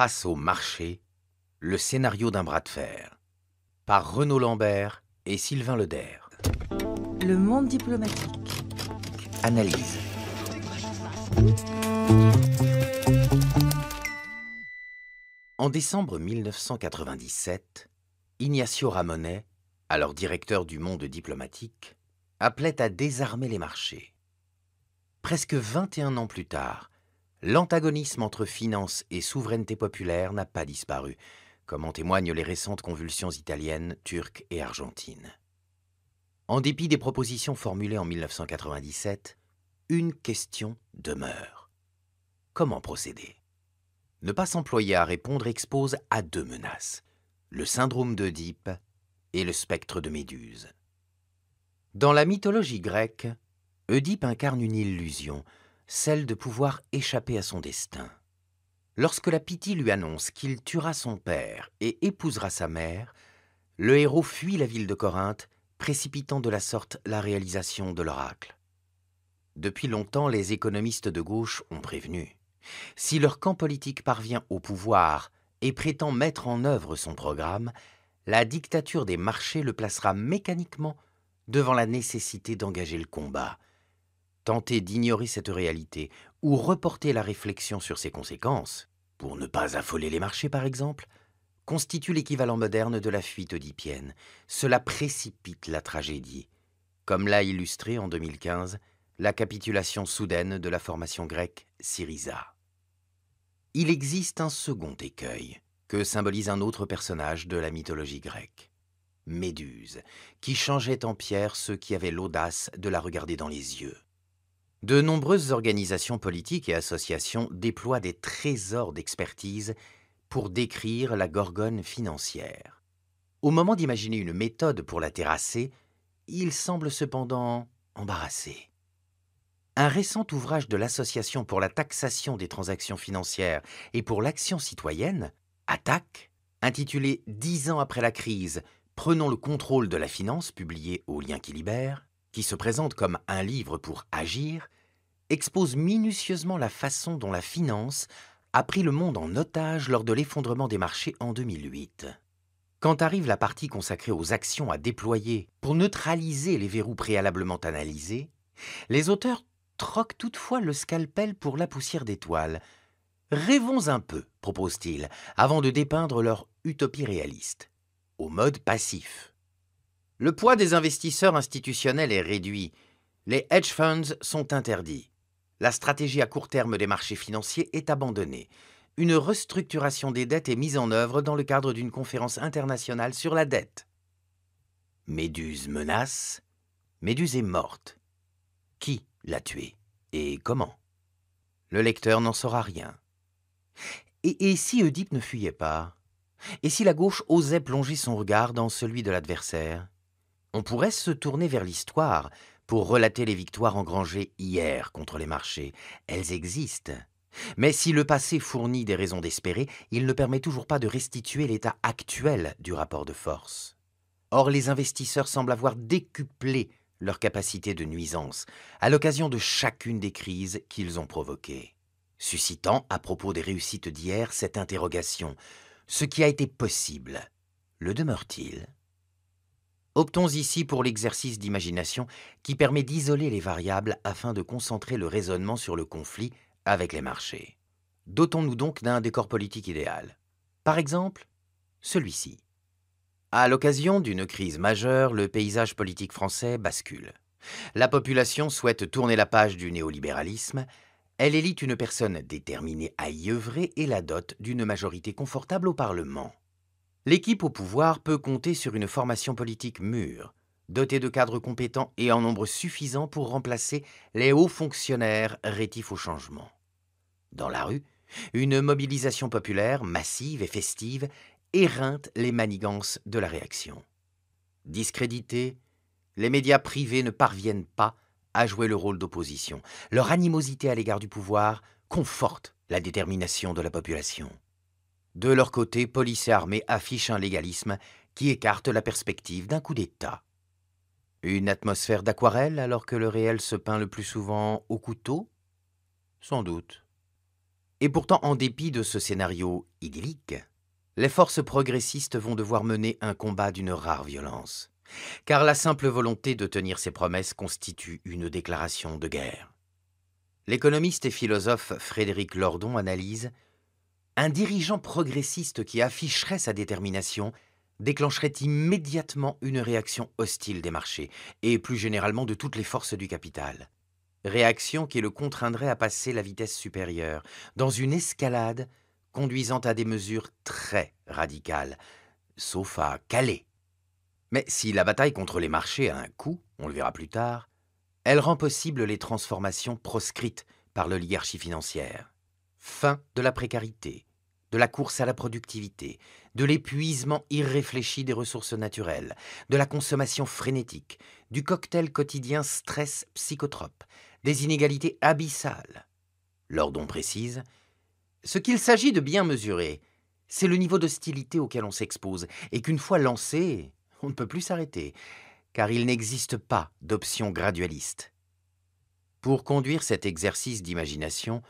Face au marché, le scénario d'un bras de fer. Par Renaud Lambert et Sylvain Leder. Le monde diplomatique. Analyse. En décembre 1997, Ignacio Ramonet, alors directeur du monde diplomatique, appelait à désarmer les marchés. Presque 21 ans plus tard, l'antagonisme entre finance et souveraineté populaire n'a pas disparu, comme en témoignent les récentes convulsions italiennes, turques et argentines. En dépit des propositions formulées en 1997, une question demeure. Comment procéder Ne pas s'employer à répondre expose à deux menaces, le syndrome d'Oedipe et le spectre de Méduse. Dans la mythologie grecque, Oedipe incarne une illusion – celle de pouvoir échapper à son destin. Lorsque la pitié lui annonce qu'il tuera son père et épousera sa mère, le héros fuit la ville de Corinthe, précipitant de la sorte la réalisation de l'oracle. Depuis longtemps, les économistes de gauche ont prévenu. Si leur camp politique parvient au pouvoir et prétend mettre en œuvre son programme, la dictature des marchés le placera mécaniquement devant la nécessité d'engager le combat, tenter d'ignorer cette réalité ou reporter la réflexion sur ses conséquences, pour ne pas affoler les marchés par exemple, constitue l'équivalent moderne de la fuite oedipienne. Cela précipite la tragédie, comme l'a illustré en 2015 la capitulation soudaine de la formation grecque Syriza. Il existe un second écueil que symbolise un autre personnage de la mythologie grecque, Méduse, qui changeait en pierre ceux qui avaient l'audace de la regarder dans les yeux. De nombreuses organisations politiques et associations déploient des trésors d'expertise pour décrire la gorgone financière. Au moment d'imaginer une méthode pour la terrasser, il semble cependant embarrassé. Un récent ouvrage de l'Association pour la taxation des transactions financières et pour l'action citoyenne, ATTAC, intitulé Dix ans après la crise, prenons le contrôle de la finance, publié au lien qui libère, qui se présente comme un livre pour agir, expose minutieusement la façon dont la finance a pris le monde en otage lors de l'effondrement des marchés en 2008. Quand arrive la partie consacrée aux actions à déployer pour neutraliser les verrous préalablement analysés, les auteurs troquent toutefois le scalpel pour la poussière d'étoiles. Rêvons un peu, proposent-ils, avant de dépeindre leur utopie réaliste, au mode passif. Le poids des investisseurs institutionnels est réduit. Les hedge funds sont interdits. La stratégie à court terme des marchés financiers est abandonnée. Une restructuration des dettes est mise en œuvre dans le cadre d'une conférence internationale sur la dette. Méduse menace. Méduse est morte. Qui l'a tuée et comment Le lecteur n'en saura rien. Et, si Oedipe ne fuyait pas Et si la gauche osait plonger son regard dans celui de l'adversaire on pourrait se tourner vers l'histoire pour relater les victoires engrangées hier contre les marchés. Elles existent. Mais si le passé fournit des raisons d'espérer, il ne permet toujours pas de restituer l'état actuel du rapport de force. Or, les investisseurs semblent avoir décuplé leur capacité de nuisance à l'occasion de chacune des crises qu'ils ont provoquées, suscitant à propos des réussites d'hier cette interrogation. Ce qui a été possible, le demeure-t-il Optons ici pour l'exercice d'imagination qui permet d'isoler les variables afin de concentrer le raisonnement sur le conflit avec les marchés. Dotons-nous donc d'un décor politique idéal. Par exemple, celui-ci. À l'occasion d'une crise majeure, le paysage politique français bascule. La population souhaite tourner la page du néolibéralisme. Elle élite une personne déterminée à y œuvrer et la dote d'une majorité confortable au Parlement. L'équipe au pouvoir peut compter sur une formation politique mûre, dotée de cadres compétents et en nombre suffisant pour remplacer les hauts fonctionnaires rétifs au changement. Dans la rue, une mobilisation populaire, massive et festive, éreinte les manigances de la réaction. Discrédités, les médias privés ne parviennent pas à jouer le rôle d'opposition. Leur animosité à l'égard du pouvoir conforte la détermination de la population. De leur côté, police et armée affichent un légalisme qui écarte la perspective d'un coup d'État. Une atmosphère d'aquarelle alors que le réel se peint le plus souvent au couteau Sans doute. Et pourtant, en dépit de ce scénario idyllique, les forces progressistes vont devoir mener un combat d'une rare violence, car la simple volonté de tenir ses promesses constitue une déclaration de guerre. L'économiste et philosophe Frédéric Lordon analyse un dirigeant progressiste qui afficherait sa détermination déclencherait immédiatement une réaction hostile des marchés, et plus généralement de toutes les forces du capital. Réaction qui le contraindrait à passer la vitesse supérieure, dans une escalade conduisant à des mesures très radicales, sauf à caler. Mais si la bataille contre les marchés a un coût, on le verra plus tard, elle rend possible les transformations proscrites par l'oligarchie financière. Fin de la précarité, de la course à la productivité, de l'épuisement irréfléchi des ressources naturelles, de la consommation frénétique, du cocktail quotidien stress psychotrope, des inégalités abyssales. Lordon précise Ce qu'il s'agit de bien mesurer, c'est le niveau d'hostilité auquel on s'expose, et qu'une fois lancé, on ne peut plus s'arrêter, car il n'existe pas d'option gradualiste. Pour conduire cet exercice d'imagination,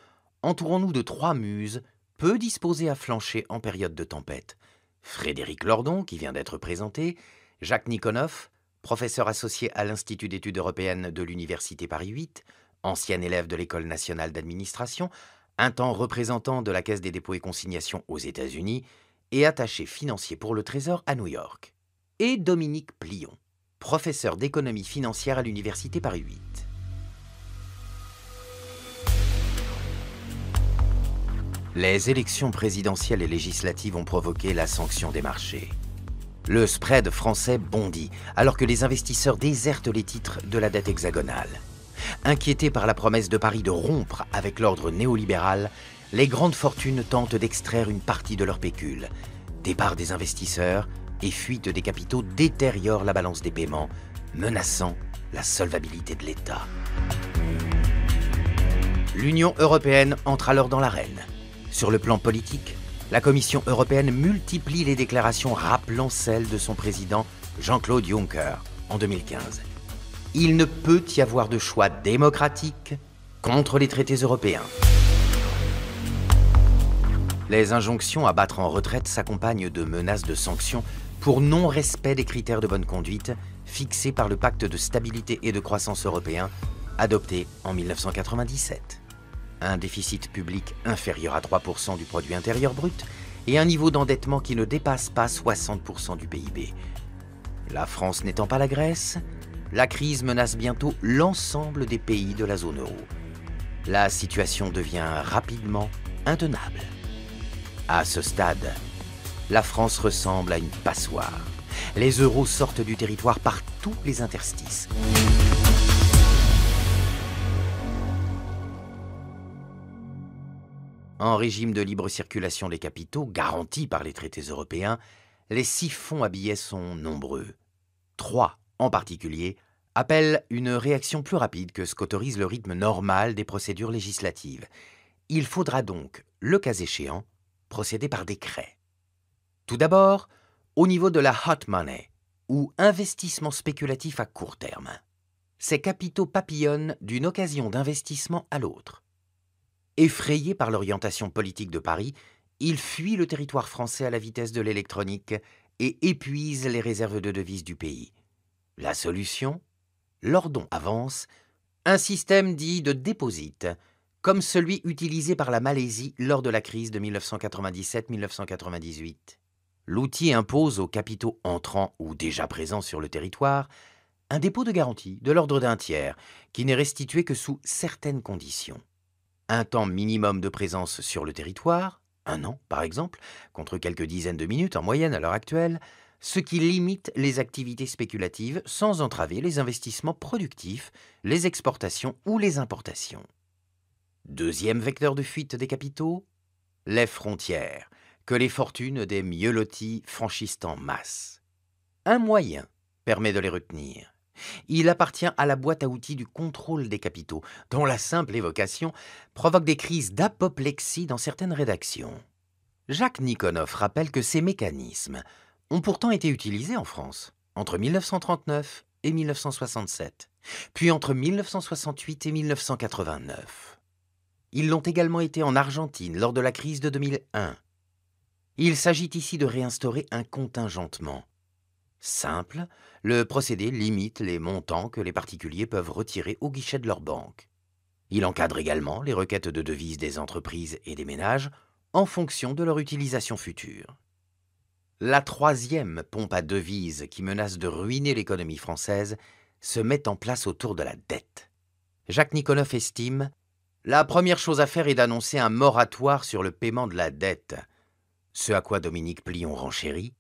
entourons-nous de trois muses peu disposé à flancher en période de tempête. Frédéric Lordon, qui vient d'être présenté, Jacques Nikonoff, professeur associé à l'Institut d'études européennes de l'Université Paris 8, ancien élève de l'École nationale d'administration, un temps représentant de la Caisse des dépôts et consignations aux États-Unis et attaché financier pour le Trésor à New York. Et Dominique Plion, professeur d'économie financière à l'Université Paris 8. Les élections présidentielles et législatives ont provoqué la sanction des marchés. Le spread français bondit, alors que les investisseurs désertent les titres de la dette hexagonale. Inquiétés par la promesse de Paris de rompre avec l'ordre néolibéral, les grandes fortunes tentent d'extraire une partie de leur pécule. Départ des investisseurs et fuite des capitaux détériorent la balance des paiements, menaçant la solvabilité de l'État. L'Union européenne entre alors dans l'arène. Sur le plan politique, la Commission européenne multiplie les déclarations rappelant celles de son président Jean-Claude Juncker en 2015. Il ne peut y avoir de choix démocratique contre les traités européens. Les injonctions à battre en retraite s'accompagnent de menaces de sanctions pour non-respect des critères de bonne conduite fixés par le pacte de stabilité et de croissance européen adopté en 1997 un déficit public inférieur à 3% du produit intérieur brut et un niveau d'endettement qui ne dépasse pas 60% du PIB. La France n'étant pas la Grèce, la crise menace bientôt l'ensemble des pays de la zone euro. La situation devient rapidement intenable. À ce stade, la France ressemble à une passoire. Les euros sortent du territoire par tous les interstices. En régime de libre circulation des capitaux, garantis par les traités européens, les six fonds à billets sont nombreux. Trois, en particulier, appellent une réaction plus rapide que ce qu'autorise le rythme normal des procédures législatives. Il faudra donc, le cas échéant, procéder par décret. Tout d'abord, au niveau de la hot money, ou investissement spéculatif à court terme. Ces capitaux papillonnent d'une occasion d'investissement à l'autre. Effrayé par l'orientation politique de Paris, il fuit le territoire français à la vitesse de l'électronique et épuise les réserves de devises du pays. La solution L'Ordon avance un système dit de déposite, comme celui utilisé par la Malaisie lors de la crise de 1997-1998. L'outil impose aux capitaux entrants ou déjà présents sur le territoire un dépôt de garantie de l'ordre d'un tiers, qui n'est restitué que sous certaines conditions un temps minimum de présence sur le territoire, un an par exemple, contre quelques dizaines de minutes en moyenne à l'heure actuelle, ce qui limite les activités spéculatives sans entraver les investissements productifs, les exportations ou les importations. Deuxième vecteur de fuite des capitaux, les frontières, que les fortunes des mieux lotis franchissent en masse. Un moyen permet de les retenir, il appartient à la boîte à outils du contrôle des capitaux, dont la simple évocation provoque des crises d'apoplexie dans certaines rédactions. Jacques Nikonoff rappelle que ces mécanismes ont pourtant été utilisés en France entre 1939 et 1967, puis entre 1968 et 1989. Ils l'ont également été en Argentine lors de la crise de 2001. Il s'agit ici de réinstaurer un contingentement, Simple, le procédé limite les montants que les particuliers peuvent retirer au guichet de leur banque. Il encadre également les requêtes de devises des entreprises et des ménages en fonction de leur utilisation future. La troisième pompe à devises qui menace de ruiner l'économie française se met en place autour de la dette. Jacques Nicoloff estime La première chose à faire est d'annoncer un moratoire sur le paiement de la dette. Ce à quoi Dominique Plion renchérit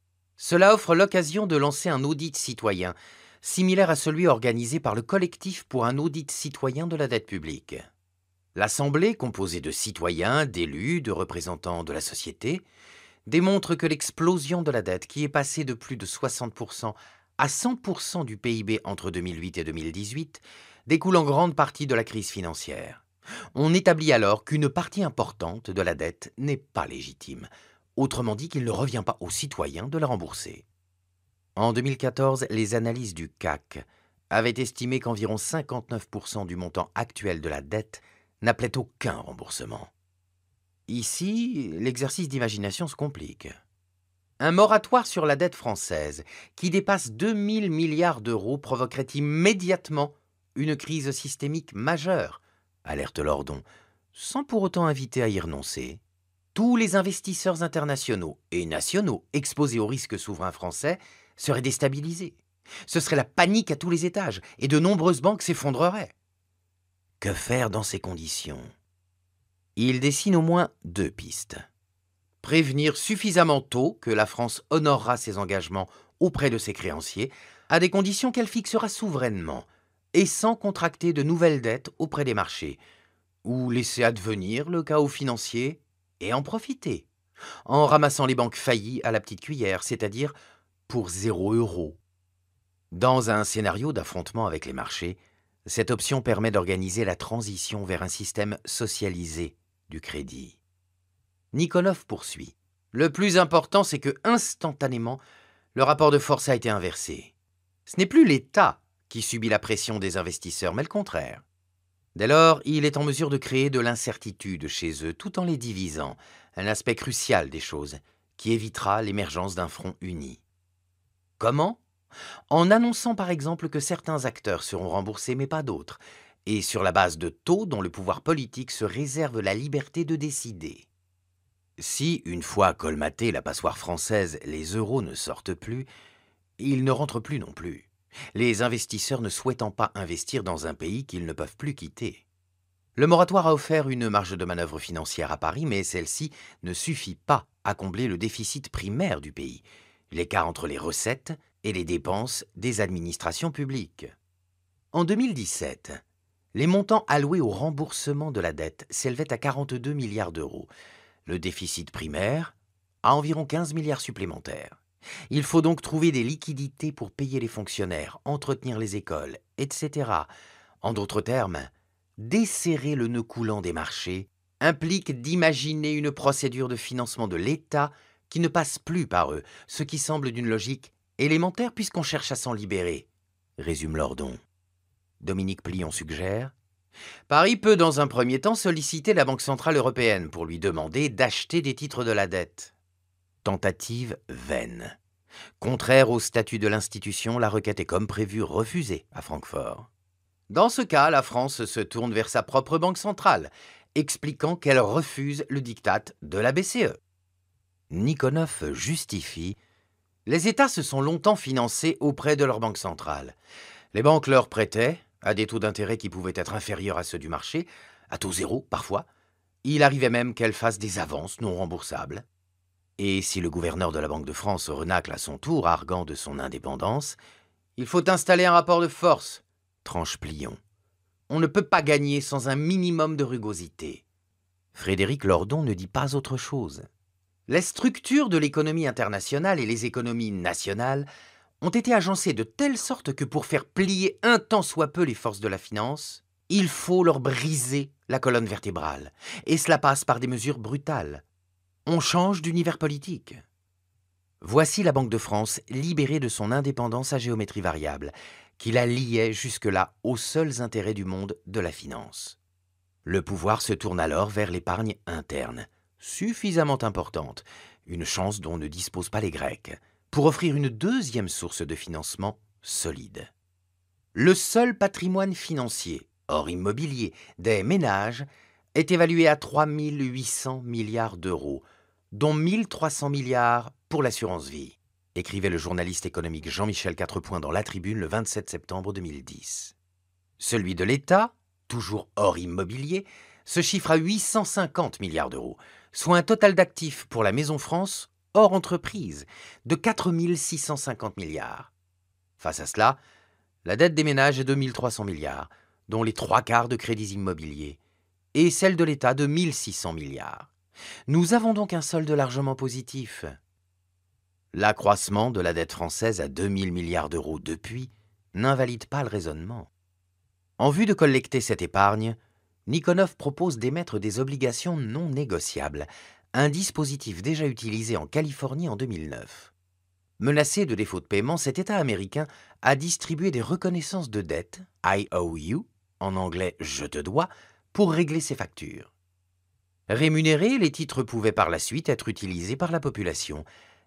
cela offre l'occasion de lancer un audit citoyen, similaire à celui organisé par le collectif pour un audit citoyen de la dette publique. L'Assemblée, composée de citoyens, d'élus, de représentants de la société, démontre que l'explosion de la dette, qui est passée de plus de 60% à 100% du PIB entre 2008 et 2018, découle en grande partie de la crise financière. On établit alors qu'une partie importante de la dette n'est pas légitime, Autrement dit qu'il ne revient pas aux citoyens de la rembourser. En 2014, les analyses du CAC avaient estimé qu'environ 59% du montant actuel de la dette n'appelait aucun remboursement. Ici, l'exercice d'imagination se complique. Un moratoire sur la dette française, qui dépasse 2000 milliards d'euros, provoquerait immédiatement une crise systémique majeure, alerte Lordon, sans pour autant inviter à y renoncer tous les investisseurs internationaux et nationaux exposés au risque souverains français seraient déstabilisés. Ce serait la panique à tous les étages et de nombreuses banques s'effondreraient. Que faire dans ces conditions Il dessine au moins deux pistes. Prévenir suffisamment tôt que la France honorera ses engagements auprès de ses créanciers à des conditions qu'elle fixera souverainement et sans contracter de nouvelles dettes auprès des marchés, ou laisser advenir le chaos financier et en profiter, en ramassant les banques faillies à la petite cuillère, c'est-à-dire pour zéro euro. Dans un scénario d'affrontement avec les marchés, cette option permet d'organiser la transition vers un système socialisé du crédit. Nikolov poursuit. Le plus important, c'est que instantanément, le rapport de force a été inversé. Ce n'est plus l'État qui subit la pression des investisseurs, mais le contraire. Dès lors, il est en mesure de créer de l'incertitude chez eux tout en les divisant, un aspect crucial des choses, qui évitera l'émergence d'un front uni. Comment En annonçant par exemple que certains acteurs seront remboursés mais pas d'autres, et sur la base de taux dont le pouvoir politique se réserve la liberté de décider. Si, une fois colmatée la passoire française, les euros ne sortent plus, ils ne rentrent plus non plus les investisseurs ne souhaitant pas investir dans un pays qu'ils ne peuvent plus quitter. Le moratoire a offert une marge de manœuvre financière à Paris, mais celle-ci ne suffit pas à combler le déficit primaire du pays, l'écart entre les recettes et les dépenses des administrations publiques. En 2017, les montants alloués au remboursement de la dette s'élevaient à 42 milliards d'euros. Le déficit primaire à environ 15 milliards supplémentaires. Il faut donc trouver des liquidités pour payer les fonctionnaires, entretenir les écoles, etc. En d'autres termes, desserrer le nœud coulant des marchés implique d'imaginer une procédure de financement de l'État qui ne passe plus par eux, ce qui semble d'une logique élémentaire puisqu'on cherche à s'en libérer, résume Lordon. Dominique Plion suggère Paris peut dans un premier temps solliciter la Banque centrale européenne pour lui demander d'acheter des titres de la dette. Tentative vaine. Contraire au statut de l'institution, la requête est comme prévu refusée à Francfort. Dans ce cas, la France se tourne vers sa propre banque centrale, expliquant qu'elle refuse le diktat de la BCE. Nikonov justifie Les États se sont longtemps financés auprès de leur banque centrale. Les banques leur prêtaient, à des taux d'intérêt qui pouvaient être inférieurs à ceux du marché, à taux zéro parfois. Il arrivait même qu'elles fassent des avances non remboursables. Et si le gouverneur de la Banque de France renacle à son tour, argant de son indépendance, il faut installer un rapport de force, tranche Plion. On ne peut pas gagner sans un minimum de rugosité. Frédéric Lordon ne dit pas autre chose. Les structures de l'économie internationale et les économies nationales ont été agencées de telle sorte que pour faire plier un tant soit peu les forces de la finance, il faut leur briser la colonne vertébrale. Et cela passe par des mesures brutales. On change d'univers politique. Voici la Banque de France libérée de son indépendance à géométrie variable, qui la liait jusque-là aux seuls intérêts du monde de la finance. Le pouvoir se tourne alors vers l'épargne interne, suffisamment importante, une chance dont ne disposent pas les Grecs, pour offrir une deuxième source de financement solide. Le seul patrimoine financier, hors immobilier, des ménages est évalué à 3 800 milliards d'euros, dont 1 300 milliards pour l'assurance vie, écrivait le journaliste économique Jean-Michel Quatrepoint dans La Tribune le 27 septembre 2010. Celui de l'État, toujours hors immobilier, se chiffre à 850 milliards d'euros, soit un total d'actifs pour la Maison France, hors entreprise, de 4 650 milliards. Face à cela, la dette des ménages est de 1 300 milliards, dont les trois quarts de crédits immobiliers et celle de l'État de 1600 milliards. Nous avons donc un solde largement positif. L'accroissement de la dette française à 2000 milliards d'euros depuis n'invalide pas le raisonnement. En vue de collecter cette épargne, Nikonov propose d'émettre des obligations non négociables, un dispositif déjà utilisé en Californie en 2009. Menacé de défaut de paiement, cet État américain a distribué des reconnaissances de dette, IOU, en anglais je te dois, pour régler ses factures. Rémunérés, les titres pouvaient par la suite être utilisés par la population.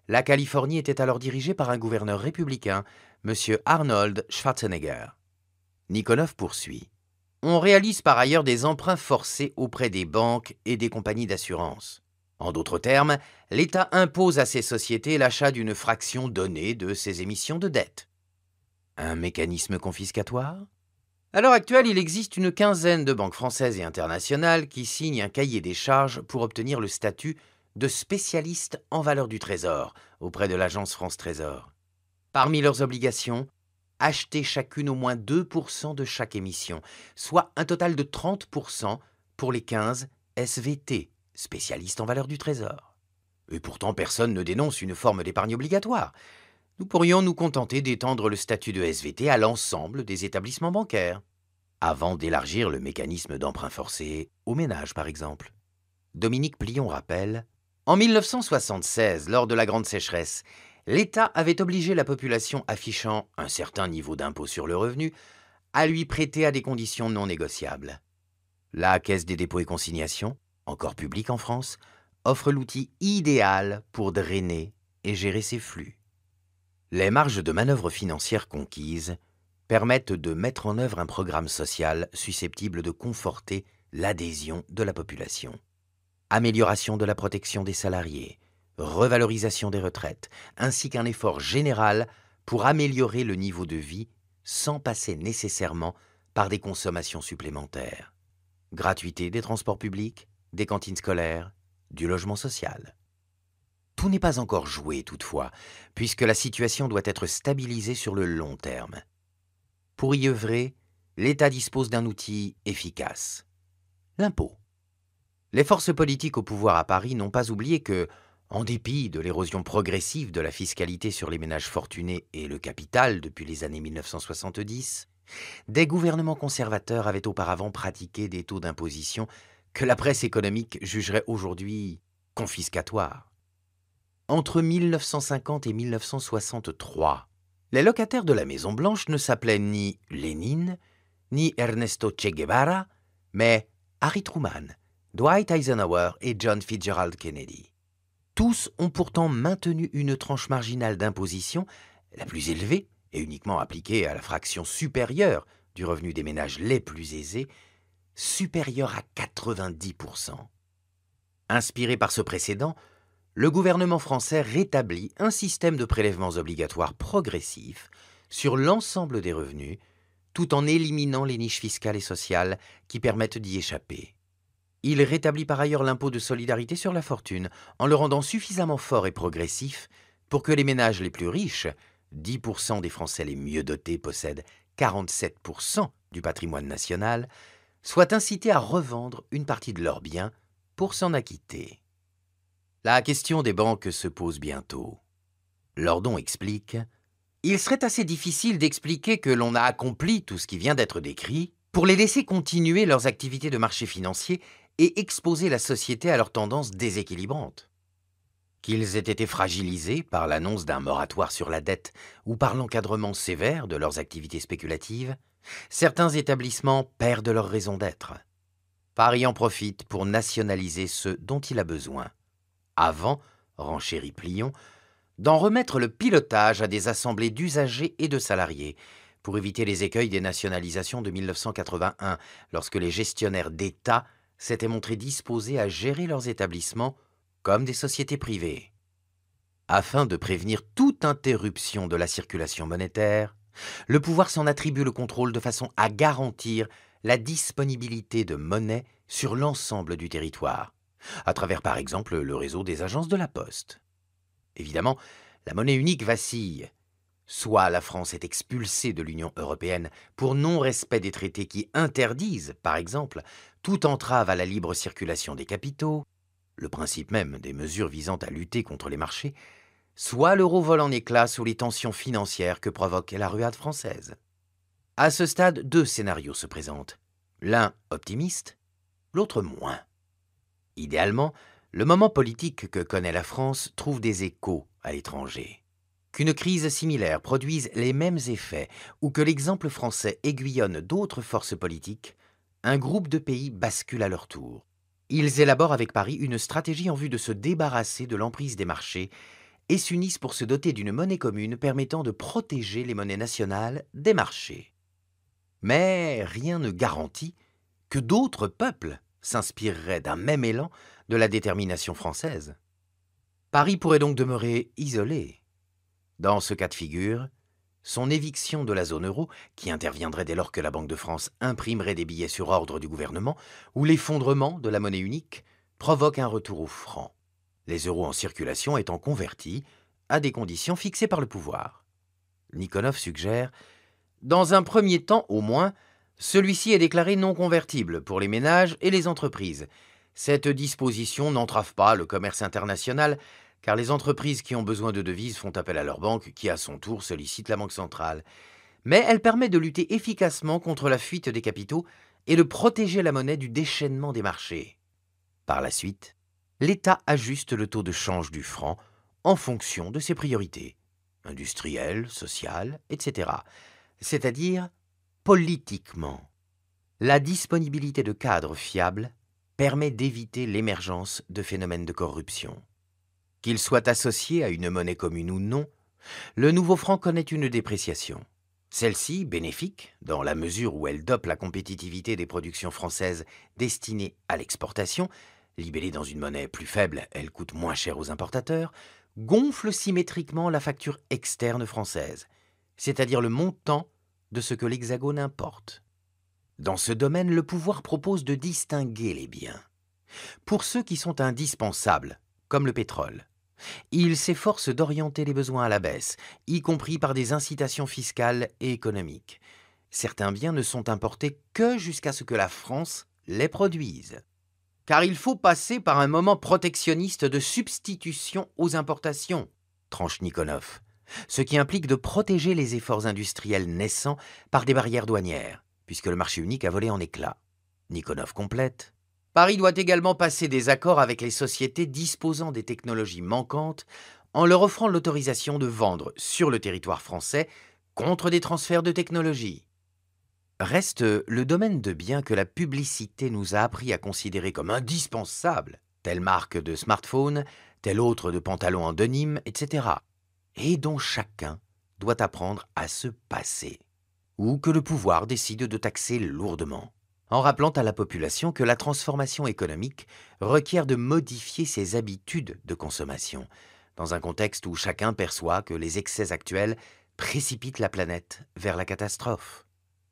La Californie était alors dirigée par un gouverneur républicain, M. Arnold Schwarzenegger. Nikonov poursuit. On réalise par ailleurs des emprunts forcés auprès des banques et des compagnies d'assurance. En d'autres termes, l'État impose à ces sociétés l'achat d'une fraction donnée de ses émissions de dette. Un mécanisme confiscatoire à l'heure actuelle, il existe une quinzaine de banques françaises et internationales qui signent un cahier des charges pour obtenir le statut de spécialiste en valeur du trésor auprès de l'agence France Trésor. Parmi leurs obligations, acheter chacune au moins 2% de chaque émission, soit un total de 30% pour les 15 SVT, spécialistes en valeur du trésor. Et pourtant personne ne dénonce une forme d'épargne obligatoire nous pourrions nous contenter d'étendre le statut de SVT à l'ensemble des établissements bancaires, avant d'élargir le mécanisme d'emprunt forcé aux ménages par exemple. Dominique Plion rappelle En 1976, lors de la Grande Sécheresse, l'État avait obligé la population affichant un certain niveau d'impôt sur le revenu à lui prêter à des conditions non négociables. La Caisse des dépôts et consignations, encore publique en France, offre l'outil idéal pour drainer et gérer ses flux. Les marges de manœuvre financières conquises permettent de mettre en œuvre un programme social susceptible de conforter l'adhésion de la population. Amélioration de la protection des salariés, revalorisation des retraites, ainsi qu'un effort général pour améliorer le niveau de vie sans passer nécessairement par des consommations supplémentaires. Gratuité des transports publics, des cantines scolaires, du logement social. Tout n'est pas encore joué toutefois, puisque la situation doit être stabilisée sur le long terme. Pour y œuvrer, l'État dispose d'un outil efficace, l'impôt. Les forces politiques au pouvoir à Paris n'ont pas oublié que, en dépit de l'érosion progressive de la fiscalité sur les ménages fortunés et le capital depuis les années 1970, des gouvernements conservateurs avaient auparavant pratiqué des taux d'imposition que la presse économique jugerait aujourd'hui confiscatoires entre 1950 et 1963. Les locataires de la Maison Blanche ne s'appelaient ni Lénine, ni Ernesto Che Guevara, mais Harry Truman, Dwight Eisenhower et John Fitzgerald Kennedy. Tous ont pourtant maintenu une tranche marginale d'imposition, la plus élevée et uniquement appliquée à la fraction supérieure du revenu des ménages les plus aisés, supérieure à 90%. Inspiré par ce précédent, le gouvernement français rétablit un système de prélèvements obligatoires progressifs sur l'ensemble des revenus, tout en éliminant les niches fiscales et sociales qui permettent d'y échapper. Il rétablit par ailleurs l'impôt de solidarité sur la fortune, en le rendant suffisamment fort et progressif pour que les ménages les plus riches, 10% des Français les mieux dotés possèdent 47% du patrimoine national, soient incités à revendre une partie de leurs biens pour s'en acquitter. La question des banques se pose bientôt. Lordon explique Il serait assez difficile d'expliquer que l'on a accompli tout ce qui vient d'être décrit pour les laisser continuer leurs activités de marché financier et exposer la société à leurs tendances déséquilibrantes. Qu'ils aient été fragilisés par l'annonce d'un moratoire sur la dette ou par l'encadrement sévère de leurs activités spéculatives, certains établissements perdent leur raison d'être. Paris en profite pour nationaliser ce dont il a besoin avant, renchérit Plion, d'en remettre le pilotage à des assemblées d'usagers et de salariés, pour éviter les écueils des nationalisations de 1981, lorsque les gestionnaires d'État s'étaient montrés disposés à gérer leurs établissements comme des sociétés privées. Afin de prévenir toute interruption de la circulation monétaire, le pouvoir s'en attribue le contrôle de façon à garantir la disponibilité de monnaie sur l'ensemble du territoire à travers par exemple le réseau des agences de la Poste. Évidemment, la monnaie unique vacille. Soit la France est expulsée de l'Union européenne pour non-respect des traités qui interdisent, par exemple, toute entrave à la libre circulation des capitaux, le principe même des mesures visant à lutter contre les marchés, soit l'euro vole en éclats sous les tensions financières que provoque la ruade française. À ce stade, deux scénarios se présentent, l'un optimiste, l'autre moins. Idéalement, le moment politique que connaît la France trouve des échos à l'étranger. Qu'une crise similaire produise les mêmes effets ou que l'exemple français aiguillonne d'autres forces politiques, un groupe de pays bascule à leur tour. Ils élaborent avec Paris une stratégie en vue de se débarrasser de l'emprise des marchés et s'unissent pour se doter d'une monnaie commune permettant de protéger les monnaies nationales des marchés. Mais rien ne garantit que d'autres peuples s'inspirerait d'un même élan de la détermination française. Paris pourrait donc demeurer isolé. Dans ce cas de figure, son éviction de la zone euro, qui interviendrait dès lors que la Banque de France imprimerait des billets sur ordre du gouvernement, ou l'effondrement de la monnaie unique, provoque un retour au franc, les euros en circulation étant convertis à des conditions fixées par le pouvoir. Nikonov suggère, dans un premier temps au moins, celui-ci est déclaré non convertible pour les ménages et les entreprises. Cette disposition n'entrave pas le commerce international, car les entreprises qui ont besoin de devises font appel à leur banque, qui à son tour sollicite la Banque centrale. Mais elle permet de lutter efficacement contre la fuite des capitaux et de protéger la monnaie du déchaînement des marchés. Par la suite, l'État ajuste le taux de change du franc en fonction de ses priorités industrielles, sociales, etc. C'est-à-dire politiquement. La disponibilité de cadres fiables permet d'éviter l'émergence de phénomènes de corruption. Qu'ils soient associés à une monnaie commune ou non, le nouveau franc connaît une dépréciation. Celle-ci, bénéfique, dans la mesure où elle dope la compétitivité des productions françaises destinées à l'exportation, libellée dans une monnaie plus faible, elle coûte moins cher aux importateurs, gonfle symétriquement la facture externe française, c'est-à-dire le montant de ce que l'Hexagone importe. Dans ce domaine, le pouvoir propose de distinguer les biens. Pour ceux qui sont indispensables, comme le pétrole, il s'efforce d'orienter les besoins à la baisse, y compris par des incitations fiscales et économiques. Certains biens ne sont importés que jusqu'à ce que la France les produise. Car il faut passer par un moment protectionniste de substitution aux importations, tranche Nikonov ce qui implique de protéger les efforts industriels naissants par des barrières douanières, puisque le marché unique a volé en éclats. Nikonov complète. Paris doit également passer des accords avec les sociétés disposant des technologies manquantes en leur offrant l'autorisation de vendre sur le territoire français contre des transferts de technologies. Reste le domaine de biens que la publicité nous a appris à considérer comme indispensable, telle marque de smartphone, telle autre de pantalon en denim, etc et dont chacun doit apprendre à se passer, ou que le pouvoir décide de taxer lourdement, en rappelant à la population que la transformation économique requiert de modifier ses habitudes de consommation, dans un contexte où chacun perçoit que les excès actuels précipitent la planète vers la catastrophe.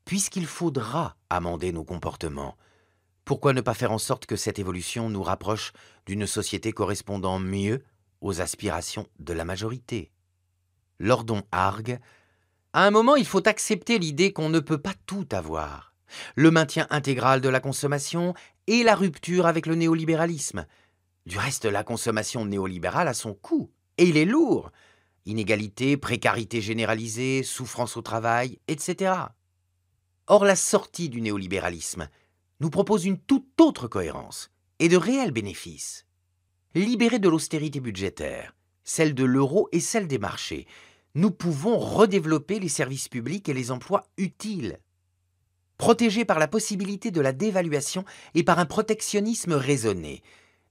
Puisqu'il faudra amender nos comportements, pourquoi ne pas faire en sorte que cette évolution nous rapproche d'une société correspondant mieux aux aspirations de la majorité Lordon Argue À un moment, il faut accepter l'idée qu'on ne peut pas tout avoir. Le maintien intégral de la consommation et la rupture avec le néolibéralisme. Du reste, la consommation néolibérale a son coût, et il est lourd. Inégalité, précarité généralisée, souffrance au travail, etc. Or, la sortie du néolibéralisme nous propose une toute autre cohérence et de réels bénéfices. Libérée de l'austérité budgétaire, celle de l'euro et celle des marchés, nous pouvons redévelopper les services publics et les emplois utiles. Protégés par la possibilité de la dévaluation et par un protectionnisme raisonné,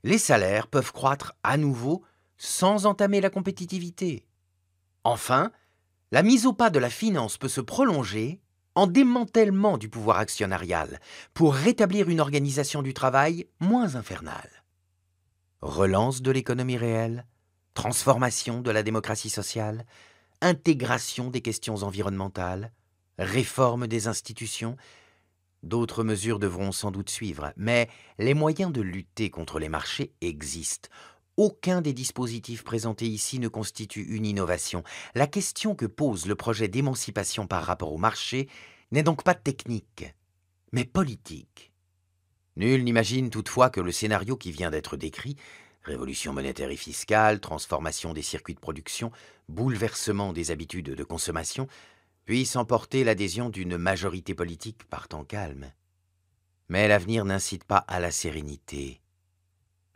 les salaires peuvent croître à nouveau sans entamer la compétitivité. Enfin, la mise au pas de la finance peut se prolonger en démantèlement du pouvoir actionnarial pour rétablir une organisation du travail moins infernale. Relance de l'économie réelle, transformation de la démocratie sociale, intégration des questions environnementales, réforme des institutions. D'autres mesures devront sans doute suivre, mais les moyens de lutter contre les marchés existent. Aucun des dispositifs présentés ici ne constitue une innovation. La question que pose le projet d'émancipation par rapport au marché n'est donc pas technique, mais politique. Nul n'imagine toutefois que le scénario qui vient d'être décrit Révolution monétaire et fiscale, transformation des circuits de production, bouleversement des habitudes de consommation, puisse emporter l'adhésion d'une majorité politique par temps calme. Mais l'avenir n'incite pas à la sérénité.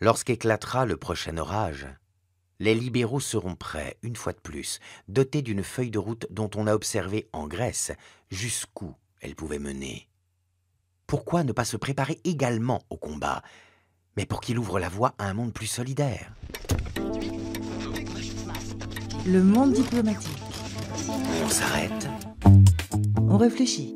Lorsqu'éclatera le prochain orage, les libéraux seront prêts, une fois de plus, dotés d'une feuille de route dont on a observé en Grèce jusqu'où elle pouvait mener. Pourquoi ne pas se préparer également au combat mais pour qu'il ouvre la voie à un monde plus solidaire. Le monde diplomatique. On s'arrête. On réfléchit.